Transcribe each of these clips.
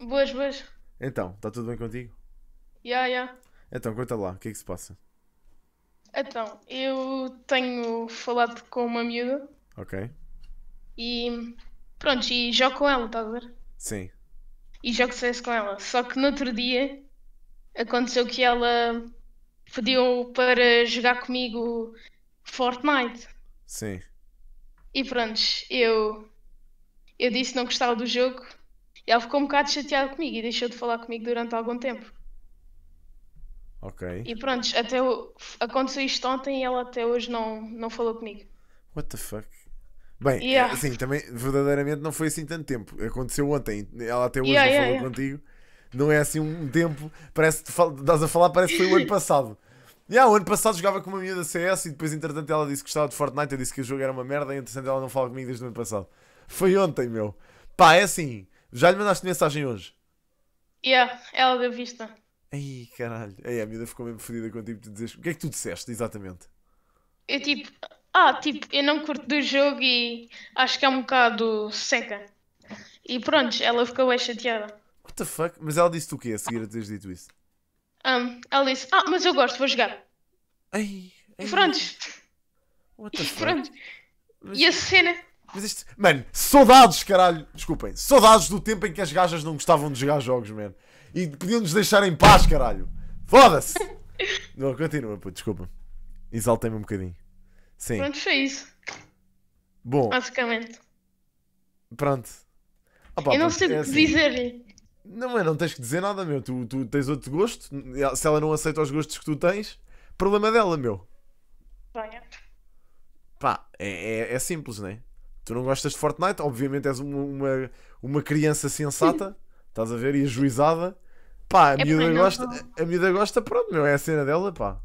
Boas, boas. Então, está tudo bem contigo? Ya, yeah, ya. Yeah. Então, conta lá, o que é que se passa? Então, eu tenho falado com uma miúda. Ok. E pronto, e jogo com ela, estás a ver? Sim. E jogo CS com ela. Só que no outro dia aconteceu que ela pediu para jogar comigo Fortnite. Sim. E pronto, eu, eu disse que não gostava do jogo ele ficou um bocado chateada comigo e deixou de falar comigo durante algum tempo. Ok. E pronto, até aconteceu isto ontem e ela até hoje não, não falou comigo. What the fuck? Bem, é yeah. assim, também verdadeiramente não foi assim tanto tempo. Aconteceu ontem, ela até hoje yeah, não yeah, falou contigo. Não é assim um tempo, parece que estás a falar, parece que foi o ano passado. Yeah, o ano passado jogava com uma menina da CS e depois, entretanto, ela disse que gostava de Fortnite. Eu disse que o jogo era uma merda e, entretanto, ela não fala comigo desde o ano passado. Foi ontem, meu. Pá, é assim. Já lhe mandaste mensagem hoje? Yeah, ela é deu vista. Ai, caralho. Aí a miúda ficou mesmo fodida quando tipo, tu dizes. O que é que tu disseste, exatamente? Eu tipo, ah, tipo, eu não curto do jogo e acho que é um bocado seca. E pronto, ela ficou bem chateada. What the fuck? Mas ela disse-te o quê a seguir a teres dito isso? Um, ela disse, ah, mas eu gosto, vou jogar. Ai, ai. E pronto. What the fuck? Pronto. Mas... E a cena mas isto, mano, saudades, caralho. Desculpem, saudades do tempo em que as gajas não gostavam de jogar jogos, mano. E podiam-nos deixar em paz, caralho. Foda-se! não, continua, pô, desculpa. Exaltei-me um bocadinho. Sim. Pronto, foi isso. Bom. Basicamente. Pronto. Ah, Eu não sei o é que assim. dizer. Não, mano, não tens que dizer nada, meu. Tu, tu tens outro gosto. Se ela não aceita os gostos que tu tens, problema dela, meu. Bem. Pá, é, é, é simples, não é? tu não gostas de Fortnite, obviamente és uma, uma, uma criança sensata, estás a ver, e ajuizada. Pá, a é miúda gosta, não... a miúda gosta, pronto, meu, é a cena dela, pá.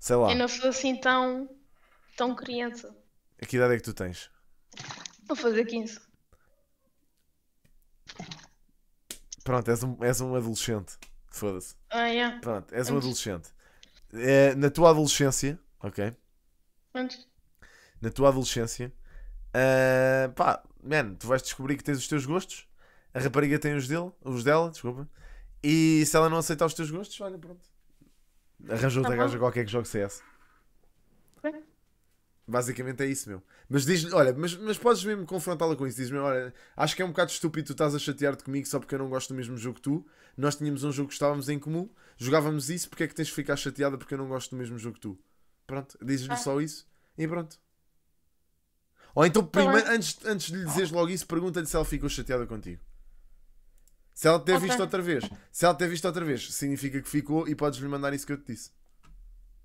Sei lá. Eu não sou assim tão, tão criança. A que idade é que tu tens? Vou fazer 15. Pronto, és um, és um adolescente. Foda-se. Ah, yeah. É. Pronto, és um adolescente. É, na tua adolescência, ok? Antes. Na tua adolescência, Uh, pá, man, tu vais descobrir que tens os teus gostos, a rapariga tem os dele, os dela, desculpa, e se ela não aceitar os teus gostos, olha, pronto. Arranjou outra tá gaja qualquer que jogue CS. Basicamente é isso, meu. Mas diz olha, mas, mas podes mesmo confrontá-la com isso. Diz-me, olha, acho que é um bocado estúpido tu estás a chatear-te comigo só porque eu não gosto do mesmo jogo que tu. Nós tínhamos um jogo que estávamos em comum, jogávamos isso, porque é que tens de ficar chateada porque eu não gosto do mesmo jogo que tu? Pronto, diz-lhe ah. só isso e pronto. Ou então, tá primeiro, antes, antes de lhe dizeres logo isso, pergunta-lhe se ela ficou chateada contigo. Se ela ter okay. visto outra vez. Se ela ter visto outra vez, significa que ficou e podes-lhe mandar isso que eu te disse.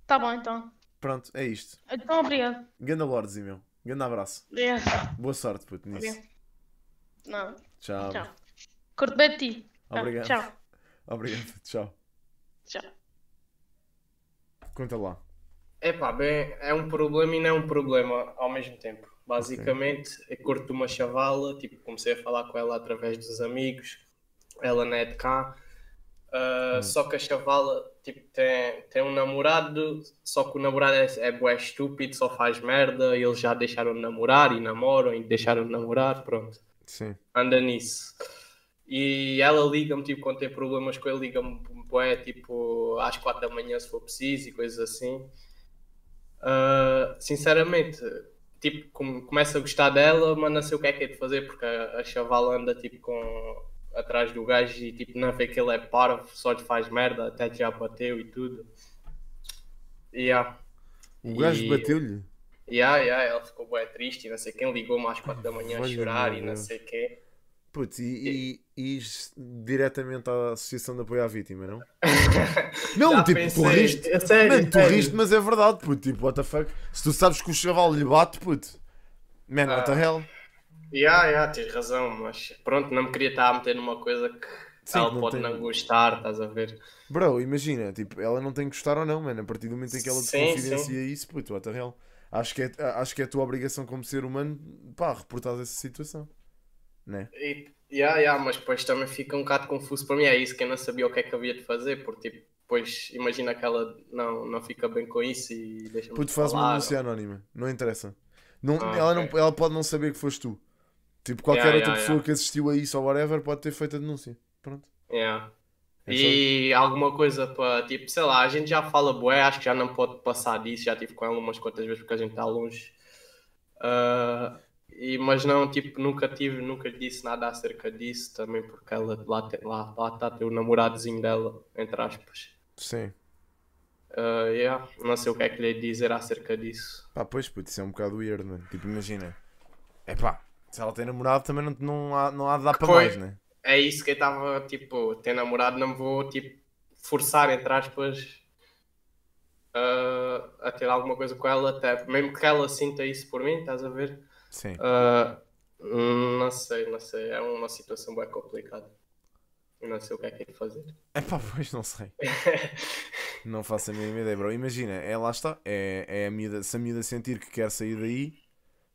Tá bom, então. Pronto, é isto. Então, obrigado. Ganda Lordes, meu. Ganda abraço. Obrigado. Boa sorte, puto, nisso. Obrigado. Não. Tchau. Tchau. Curto bem de ti. Obrigado. Tchau. Obrigado. Tchau. Tchau. Conta lá. É pá, bem, é um problema e não é um problema ao mesmo tempo. Basicamente, okay. corte de uma chavala, tipo, comecei a falar com ela através dos amigos, ela não é de cá. Uh, hum. Só que a chavala tipo, tem, tem um namorado, só que o namorado é, é bué estúpido, só faz merda, e eles já deixaram de namorar e namoram e deixaram de namorar, pronto. Sim. Anda nisso. E ela liga-me, tipo, quando tem problemas com ele, liga-me bué, tipo, às quatro da manhã se for preciso e coisas assim. Uh, sinceramente, tipo, como, a gostar dela, mas não sei o que é que é de fazer, porque a, a chaval anda tipo com atrás do gajo e tipo, não vê que ele é parvo, só lhe faz merda, até já bateu e tudo. Yeah. O gajo bateu-lhe? Yeah, yeah, ela ficou bem triste e não sei quem ligou-me às 4 da manhã a chorar e não sei o quê. Putz, e, e, e diretamente à Associação de Apoio à Vítima, não? não, Já tipo, tu riste. É sério, man, tu riste, mas é verdade, puto. Tipo, what the fuck? Se tu sabes que o chaval lhe bate, puto. Man, what the ah. hell? Ya, yeah, yeah, tens razão, mas pronto, não me queria estar a meter numa coisa que Sim, ela não pode tem... não gostar, estás a ver? Bro, imagina, tipo, ela não tem que gostar ou não, mano. A partir do momento em que ela confidencia isso, puto, what the hell? Acho que, é, acho que é a tua obrigação como ser humano, pá, reportar essa situação né? E, yeah, yeah, mas depois também fica um bocado confuso para mim, é isso, que eu não sabia o que é que havia de fazer, porque tipo, depois imagina que ela não, não fica bem com isso e deixa-me Puto, faz uma denúncia anónima, não interessa. Não, ah, ela, okay. não, ela pode não saber que foste tu. Tipo, qualquer yeah, outra yeah, pessoa yeah. que assistiu a isso ou whatever pode ter feito a denúncia. Pronto. Yeah. É e só... alguma coisa para, tipo, sei lá, a gente já fala boé acho que já não pode passar disso, já tive com ela umas quantas vezes porque a gente está longe. Uh, e, mas não, tipo, nunca tive, nunca lhe disse nada acerca disso, também porque ela lá, tem, lá, lá está o namoradozinho dela, entre aspas. Sim. Uh, yeah. Não sei o que é que lhe dizer acerca disso. Pá, pois, puto, isso é um bocado weird, mano. Tipo, imagina. É pá, se ela tem namorado também não, não, há, não há de dar para mais, né? É isso que eu estava, tipo, tem namorado, não vou, tipo, forçar, entre aspas, uh, a ter alguma coisa com ela, até mesmo que ela sinta isso por mim, estás a ver? Sim. Uh, não sei, não sei. É uma situação bem complicada. Não sei o que é que é fazer. É pá, pois não sei. não faço a mínima ideia, bro. Imagina, é lá está. É, é a miúda, se a miúda sentir que quer sair daí,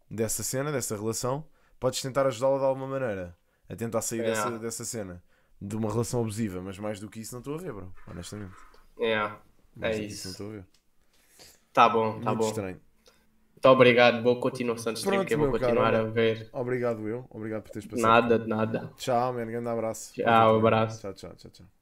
dessa cena, dessa relação, podes tentar ajudá-la de alguma maneira a tentar sair dessa, dessa cena. De uma relação abusiva, mas mais do que isso não estou a ver, bro. Honestamente. é Mais é isso. Não estou a ver. Tá bom, tá Muito bom. estranho. Muito obrigado, boa continuação de stream, que eu vou continuar a ver. Obrigado eu, obrigado por teres passado. Nada, de nada. Tchau, man, grande abraço. Tchau, abraço. tchau, tchau, tchau. tchau.